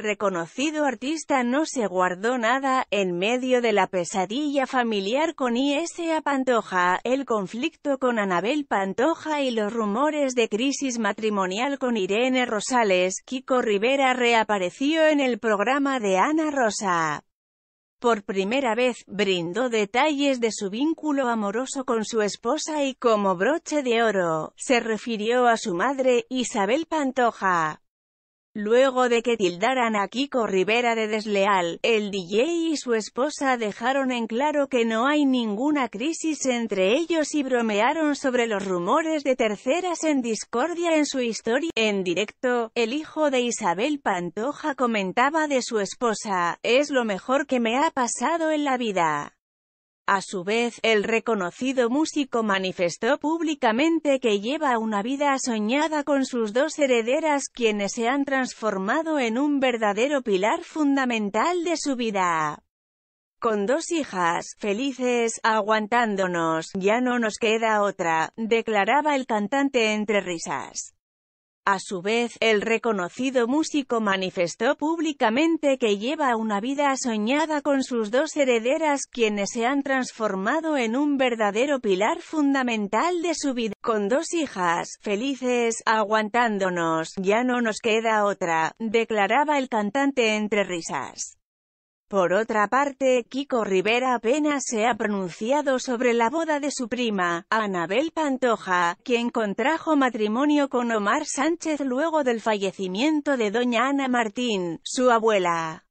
reconocido artista no se guardó nada, en medio de la pesadilla familiar con I.S.A. Pantoja, el conflicto con Anabel Pantoja y los rumores de crisis matrimonial con Irene Rosales, Kiko Rivera reapareció en el programa de Ana Rosa. Por primera vez, brindó detalles de su vínculo amoroso con su esposa y como broche de oro, se refirió a su madre, Isabel Pantoja. Luego de que tildaran a Kiko Rivera de desleal, el DJ y su esposa dejaron en claro que no hay ninguna crisis entre ellos y bromearon sobre los rumores de terceras en discordia en su historia. En directo, el hijo de Isabel Pantoja comentaba de su esposa, «Es lo mejor que me ha pasado en la vida». A su vez, el reconocido músico manifestó públicamente que lleva una vida soñada con sus dos herederas quienes se han transformado en un verdadero pilar fundamental de su vida. Con dos hijas, felices, aguantándonos, ya no nos queda otra, declaraba el cantante entre risas. A su vez, el reconocido músico manifestó públicamente que lleva una vida soñada con sus dos herederas quienes se han transformado en un verdadero pilar fundamental de su vida, con dos hijas, felices, aguantándonos, ya no nos queda otra, declaraba el cantante entre risas. Por otra parte, Kiko Rivera apenas se ha pronunciado sobre la boda de su prima, Anabel Pantoja, quien contrajo matrimonio con Omar Sánchez luego del fallecimiento de doña Ana Martín, su abuela.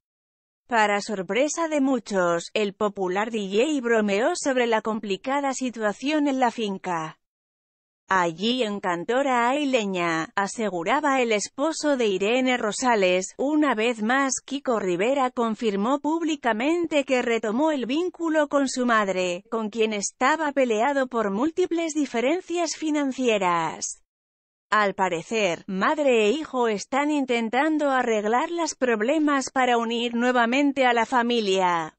Para sorpresa de muchos, el popular DJ bromeó sobre la complicada situación en la finca. Allí en Cantora Aileña, aseguraba el esposo de Irene Rosales. Una vez más, Kiko Rivera confirmó públicamente que retomó el vínculo con su madre, con quien estaba peleado por múltiples diferencias financieras. Al parecer, madre e hijo están intentando arreglar los problemas para unir nuevamente a la familia.